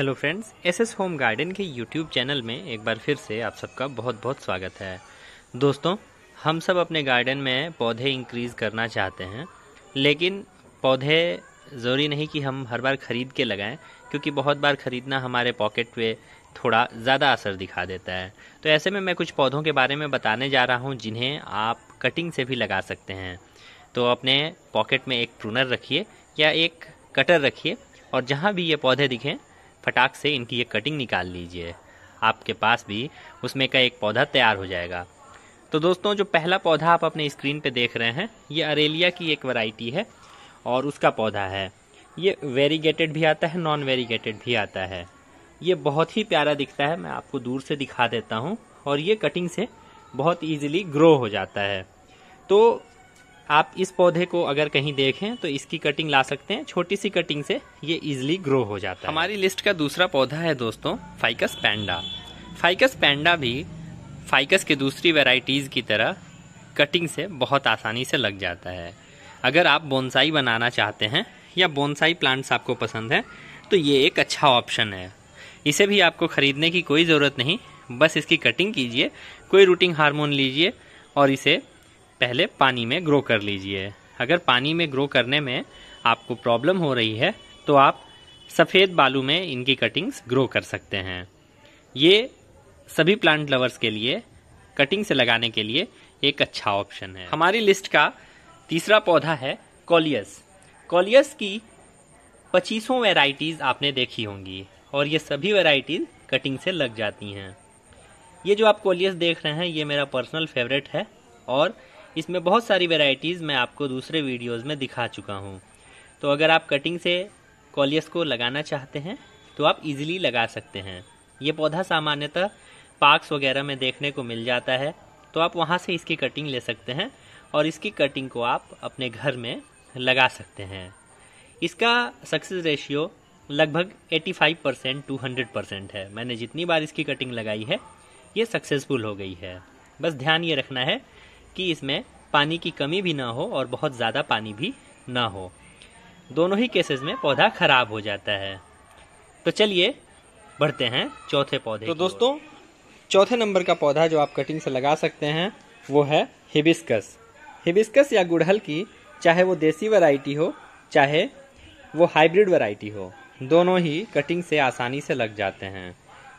hello friends S S home garden के YouTube channel में एक बार फिर से आप सबका बहुत बहुत स्वागत है दोस्तों हम सब अपने गार्डन में पौधे इंक्रीज़ करना चाहते हैं लेकिन पौधे ज़रूरी नहीं कि हम हर बार ख़रीद के लगाएं क्योंकि बहुत बार ख़रीदना हमारे पॉकेट पे थोड़ा ज़्यादा असर दिखा देता है तो ऐसे में मैं कुछ पौधों के बारे में बताने जा रहा हूँ जिन्हें आप कटिंग से भी लगा सकते हैं तो अपने पॉकेट में एक प्रूनर रखिए या एक कटर रखिए और जहाँ भी ये पौधे दिखें फटाक से इनकी ये कटिंग निकाल लीजिए आपके पास भी उसमें का एक पौधा तैयार हो जाएगा तो दोस्तों जो पहला पौधा आप अपने स्क्रीन पे देख रहे हैं ये अरेलिया की एक वैरायटी है और उसका पौधा है ये वेरीगेटेड भी आता है नॉन वेरीगेटेड भी आता है ये बहुत ही प्यारा दिखता है मैं आपको दूर से दिखा देता हूँ और ये कटिंग से बहुत ईजिली ग्रो हो जाता है तो आप इस पौधे को अगर कहीं देखें तो इसकी कटिंग ला सकते हैं छोटी सी कटिंग से ये इजिली ग्रो हो जाता है हमारी लिस्ट का दूसरा पौधा है दोस्तों फाइकस पैंडा फाइकस पैंडा भी फाइकस के दूसरी वेराइटीज़ की तरह कटिंग से बहुत आसानी से लग जाता है अगर आप बोनसाई बनाना चाहते हैं या बोनसाई प्लांट्स आपको पसंद है तो ये एक अच्छा ऑप्शन है इसे भी आपको ख़रीदने की कोई ज़रूरत नहीं बस इसकी कटिंग कीजिए कोई रूटिंग हार्मोन लीजिए और इसे पहले पानी में ग्रो कर लीजिए अगर पानी में ग्रो करने में आपको प्रॉब्लम हो रही है तो आप सफ़ेद बालू में इनकी कटिंग्स ग्रो कर सकते हैं ये सभी प्लांट लवर्स के लिए कटिंग से लगाने के लिए एक अच्छा ऑप्शन है हमारी लिस्ट का तीसरा पौधा है कॉलियस कॉलियस की पच्चीसों वेराइटीज़ आपने देखी होंगी और ये सभी वेराइटीज़ कटिंग से लग जाती हैं ये जो आप कोलियस देख रहे हैं ये मेरा पर्सनल फेवरेट है और इसमें बहुत सारी वेराइटीज़ मैं आपको दूसरे वीडियोज़ में दिखा चुका हूँ तो अगर आप कटिंग से कॉलियस को लगाना चाहते हैं तो आप इजीली लगा सकते हैं ये पौधा सामान्यतः पार्क्स वगैरह में देखने को मिल जाता है तो आप वहाँ से इसकी कटिंग ले सकते हैं और इसकी कटिंग को आप अपने घर में लगा सकते हैं इसका सक्सेस रेशियो लगभग 85 परसेंट टू हंड्रेड परसेंट है मैंने जितनी बार इसकी कटिंग लगाई है ये सक्सेसफुल हो गई है बस ध्यान ये रखना है कि इसमें पानी की कमी भी ना हो और बहुत ज़्यादा पानी भी ना हो दोनों ही केसेस में पौधा खराब हो जाता है तो चलिए बढ़ते हैं चौथे पौधे तो दोस्तों चौथे नंबर का पौधा जो आप कटिंग से लगा सकते हैं वो है हिबिस्कस हिबिस्कस या गुड़हल की चाहे वो देसी वैरायटी हो चाहे वो हाइब्रिड वैरायटी हो दोनों ही कटिंग से आसानी से लग जाते हैं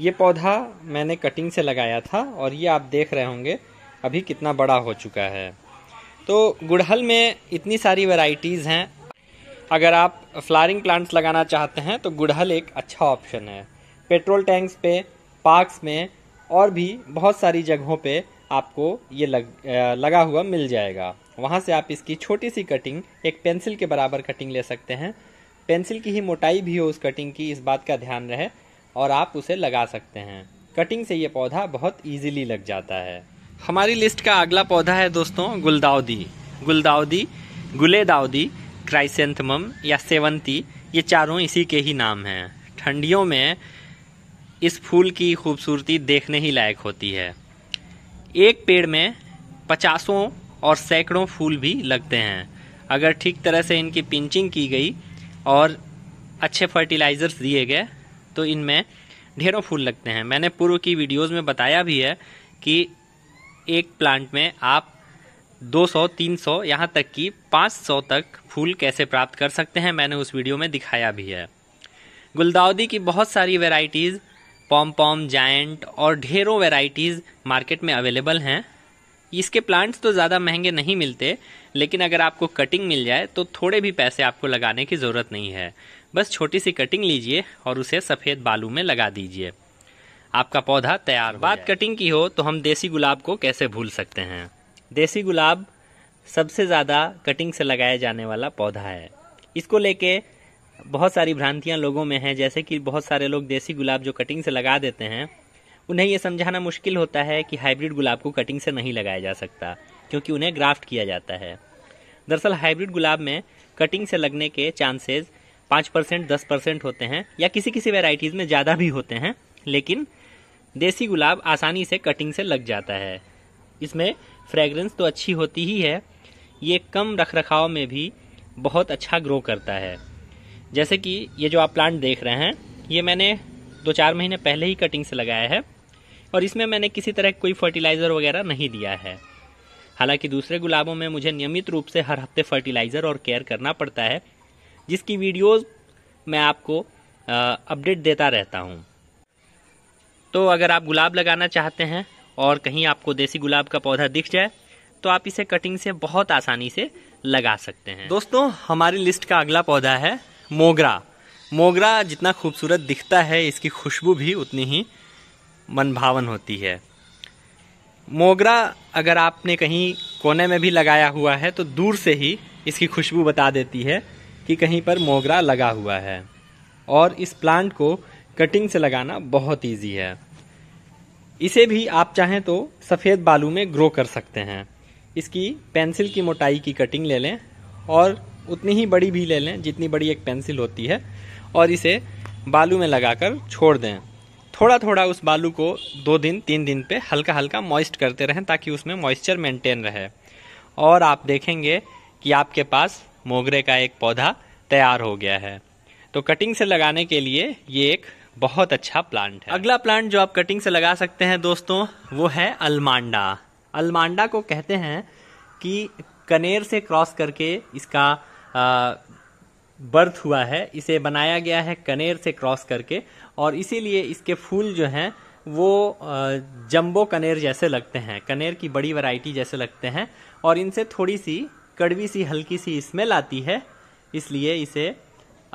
ये पौधा मैंने कटिंग से लगाया था और ये आप देख रहे होंगे अभी कितना बड़ा हो चुका है तो गुड़हल में इतनी सारी वैरायटीज़ हैं अगर आप फ्लारिंग प्लांट्स लगाना चाहते हैं तो गुड़हल एक अच्छा ऑप्शन है पेट्रोल टैंक्स पे पार्क्स में और भी बहुत सारी जगहों पे आपको ये लग लगा हुआ मिल जाएगा वहाँ से आप इसकी छोटी सी कटिंग एक पेंसिल के बराबर कटिंग ले सकते हैं पेंसिल की ही मोटाई भी हो उस कटिंग की इस बात का ध्यान रहे और आप उसे लगा सकते हैं कटिंग से ये पौधा बहुत ईजिली लग जाता है हमारी लिस्ट का अगला पौधा है दोस्तों गुलदाउदी गुलदाउदी गुले दाउदी क्राइसेंथमम या सेवंती ये चारों इसी के ही नाम हैं ठंडियों में इस फूल की खूबसूरती देखने ही लायक होती है एक पेड़ में पचासों और सैकड़ों फूल भी लगते हैं अगर ठीक तरह से इनकी पिंचिंग की गई और अच्छे फर्टिलाइज़र्स दिए गए तो इनमें ढेरों फूल लगते हैं मैंने पूर्व की वीडियोस में बताया भी है कि एक प्लांट में आप 200, 300 यहाँ तक कि 500 तक फूल कैसे प्राप्त कर सकते हैं मैंने उस वीडियो में दिखाया भी है गुलदाउदी की बहुत सारी वेराइटीज़ पॉम पॉम जाइंट और ढेरों वेराइटीज़ मार्केट में अवेलेबल हैं इसके प्लांट्स तो ज़्यादा महंगे नहीं मिलते लेकिन अगर आपको कटिंग मिल जाए तो थोड़े भी पैसे आपको लगाने की ज़रूरत नहीं है बस छोटी सी कटिंग लीजिए और उसे सफ़ेद बालू में लगा दीजिए आपका पौधा तैयार बात कटिंग की हो तो हम देसी गुलाब को कैसे भूल सकते हैं देसी गुलाब सबसे ज़्यादा कटिंग से लगाया जाने वाला पौधा है इसको लेके बहुत सारी भ्रांतियाँ लोगों में हैं जैसे कि बहुत सारे लोग देसी गुलाब जो कटिंग से लगा देते हैं उन्हें यह समझाना मुश्किल होता है कि हाइब्रिड गुलाब को कटिंग से नहीं लगाया जा सकता क्योंकि उन्हें ग्राफ्ट किया जाता है दरअसल हाइब्रिड गुलाब में कटिंग से लगने के चांसेज पाँच परसेंट दस परसेंट होते हैं या किसी किसी वेराइटीज़ में ज़्यादा भी होते हैं लेकिन देसी गुलाब आसानी से कटिंग से लग जाता है इसमें फ्रेगरेंस तो अच्छी होती ही है ये कम रख रखाव में भी बहुत अच्छा ग्रो करता है जैसे कि ये जो आप प्लांट देख रहे हैं ये मैंने दो चार महीने पहले ही कटिंग से लगाया है और इसमें मैंने किसी तरह कोई फर्टिलाइज़र वगैरह नहीं दिया है हालांकि दूसरे गुलाबों में मुझे नियमित रूप से हर हफ्ते फर्टिलाइज़र और केयर करना पड़ता है जिसकी वीडियोज़ मैं आपको अपडेट देता रहता हूँ तो अगर आप गुलाब लगाना चाहते हैं और कहीं आपको देसी गुलाब का पौधा दिख जाए तो आप इसे कटिंग से बहुत आसानी से लगा सकते हैं दोस्तों हमारी लिस्ट का अगला पौधा है मोगरा मोगरा जितना खूबसूरत दिखता है इसकी खुशबू भी उतनी ही मनभावन होती है मोगरा अगर आपने कहीं कोने में भी लगाया हुआ है तो दूर से ही इसकी खुशबू बता देती है कि कहीं पर मोगरा लगा हुआ है और इस प्लांट को कटिंग से लगाना बहुत ईजी है इसे भी आप चाहें तो सफ़ेद बालू में ग्रो कर सकते हैं इसकी पेंसिल की मोटाई की कटिंग ले लें और उतनी ही बड़ी भी ले लें जितनी बड़ी एक पेंसिल होती है और इसे बालू में लगाकर छोड़ दें थोड़ा थोड़ा उस बालू को दो दिन तीन दिन पे हल्का हल्का मॉइस्ट करते रहें ताकि उसमें मॉइस्चर मेंटेन रहे और आप देखेंगे कि आपके पास मोगरे का एक पौधा तैयार हो गया है तो कटिंग से लगाने के लिए ये एक बहुत अच्छा प्लांट है अगला प्लांट जो आप कटिंग से लगा सकते हैं दोस्तों वो है अलमांडा अलमांडा को कहते हैं कि कनेर से क्रॉस करके इसका बर्थ हुआ है इसे बनाया गया है कनेर से क्रॉस करके और इसीलिए इसके फूल जो हैं वो जंबो कनेर जैसे लगते हैं कनेर की बड़ी वैरायटी जैसे लगते हैं और इनसे थोड़ी सी कड़वी सी हल्की सी स्मेल आती है इसलिए इसे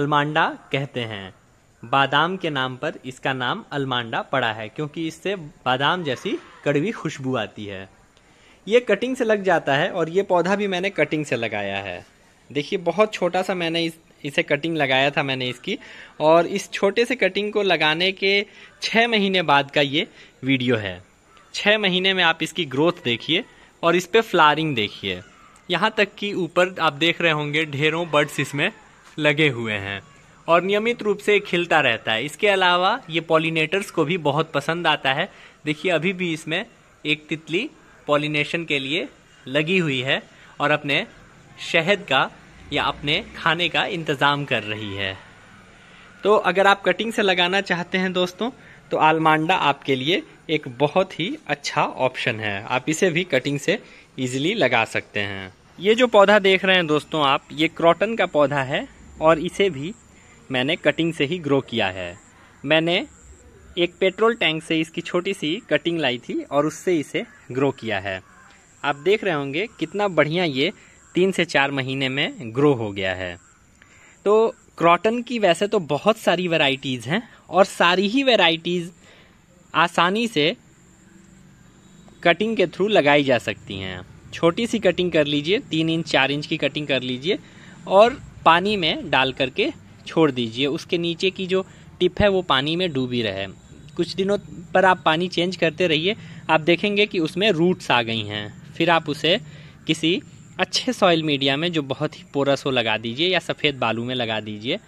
अलमांडा कहते हैं बादाम के नाम पर इसका नाम अलमांडा पड़ा है क्योंकि इससे बादाम जैसी कड़वी खुशबू आती है ये कटिंग से लग जाता है और ये पौधा भी मैंने कटिंग से लगाया है देखिए बहुत छोटा सा मैंने इस इसे कटिंग लगाया था मैंने इसकी और इस छोटे से कटिंग को लगाने के छः महीने बाद का ये वीडियो है छः महीने में आप इसकी ग्रोथ देखिए और इस पर फ्लारिंग देखिए यहाँ तक कि ऊपर आप देख रहे होंगे ढेरों बर्ड्स इसमें लगे हुए हैं और नियमित रूप से खिलता रहता है इसके अलावा ये पॉलिनेटर्स को भी बहुत पसंद आता है देखिए अभी भी इसमें एक तितली पॉलिनेशन के लिए लगी हुई है और अपने शहद का या अपने खाने का इंतज़ाम कर रही है तो अगर आप कटिंग से लगाना चाहते हैं दोस्तों तो आलमांडा आपके लिए एक बहुत ही अच्छा ऑप्शन है आप इसे भी कटिंग से इजीली लगा सकते हैं ये जो पौधा देख रहे हैं दोस्तों आप ये क्रॉटन का पौधा है और इसे भी मैंने कटिंग से ही ग्रो किया है मैंने एक पेट्रोल टैंक से इसकी छोटी सी कटिंग लाई थी और उससे इसे ग्रो किया है आप देख रहे होंगे कितना बढ़िया ये तीन से चार महीने में ग्रो हो गया है तो क्रॉटन की वैसे तो बहुत सारी वैरायटीज़ हैं और सारी ही वैरायटीज़ आसानी से कटिंग के थ्रू लगाई जा सकती हैं छोटी सी कटिंग कर लीजिए तीन इंच चार इंच की कटिंग कर लीजिए और पानी में डाल करके छोड़ दीजिए उसके नीचे की जो टिप है वो पानी में डूबी रहे कुछ दिनों पर आप पानी चेंज करते रहिए आप देखेंगे कि उसमें रूट्स आ गई हैं फिर आप उसे किसी अच्छे सॉइल मीडिया में जो बहुत ही पोरस हो लगा दीजिए या सफ़ेद बालू में लगा दीजिए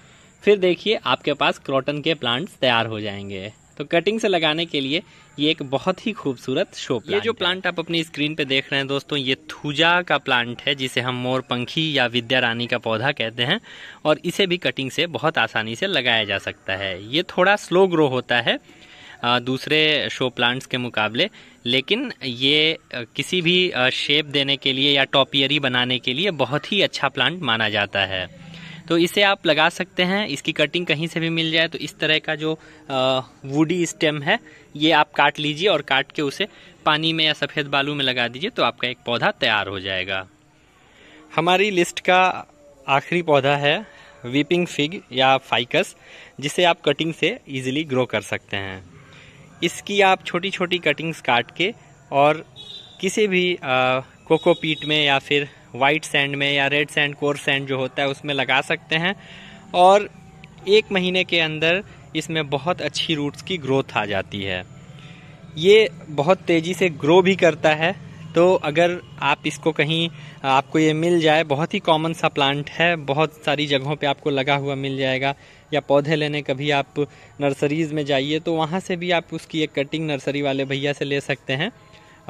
फिर देखिए आपके पास क्रॉटन के प्लांट्स तैयार हो जाएंगे तो कटिंग से लगाने के लिए ये एक बहुत ही खूबसूरत शो प्लांट ये जो प्लांट आप अपनी स्क्रीन पे देख रहे हैं दोस्तों ये थूजा का प्लांट है जिसे हम मोर पंखी या विद्या रानी का पौधा कहते हैं और इसे भी कटिंग से बहुत आसानी से लगाया जा सकता है ये थोड़ा स्लो ग्रो होता है दूसरे शो प्लांट्स के मुकाबले लेकिन ये किसी भी शेप देने के लिए या टॉपियरी बनाने के लिए बहुत ही अच्छा प्लांट माना जाता है तो इसे आप लगा सकते हैं इसकी कटिंग कहीं से भी मिल जाए तो इस तरह का जो वुडी स्टेम है ये आप काट लीजिए और काट के उसे पानी में या सफ़ेद बालू में लगा दीजिए तो आपका एक पौधा तैयार हो जाएगा हमारी लिस्ट का आखिरी पौधा है वीपिंग फिग या फाइकस जिसे आप कटिंग से इजीली ग्रो कर सकते हैं इसकी आप छोटी छोटी कटिंग्स काट के और किसी भी कोकोपीट में या फिर वाइट सैंड में या रेड सैंड कोर सैंड जो होता है उसमें लगा सकते हैं और एक महीने के अंदर इसमें बहुत अच्छी रूट्स की ग्रोथ आ जाती है ये बहुत तेज़ी से ग्रो भी करता है तो अगर आप इसको कहीं आपको ये मिल जाए बहुत ही कॉमन सा प्लांट है बहुत सारी जगहों पे आपको लगा हुआ मिल जाएगा या पौधे लेने कभी आप नर्सरीज़ में जाइए तो वहाँ से भी आप उसकी एक कटिंग नर्सरी वाले भैया से ले सकते हैं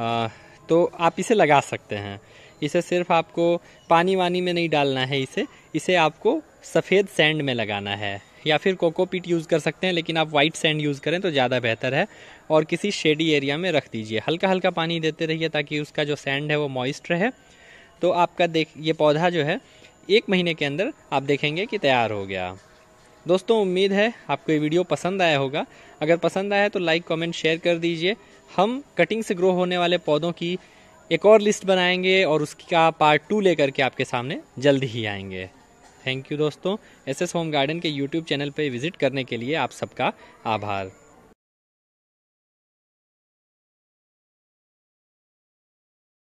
आ, तो आप इसे लगा सकते हैं इसे सिर्फ आपको पानी वानी में नहीं डालना है इसे इसे आपको सफ़ेद सैंड में लगाना है या फिर कोकोपीट यूज़ कर सकते हैं लेकिन आप वाइट सैंड यूज़ करें तो ज़्यादा बेहतर है और किसी शेडी एरिया में रख दीजिए हल्का हल्का पानी देते रहिए ताकि उसका जो सैंड है वो मॉइस्ट रहे तो आपका देख ये पौधा जो है एक महीने के अंदर आप देखेंगे कि तैयार हो गया दोस्तों उम्मीद है आपको ये वीडियो पसंद आया होगा अगर पसंद आया तो लाइक कमेंट शेयर कर दीजिए हम कटिंग से ग्रो होने वाले पौधों की एक और लिस्ट बनाएंगे और उसका पार्ट टू लेकर के आपके सामने जल्द ही आएंगे थैंक यू दोस्तों एस एस होम गार्डन के यूट्यूब चैनल पर विजिट करने के लिए आप सबका आभार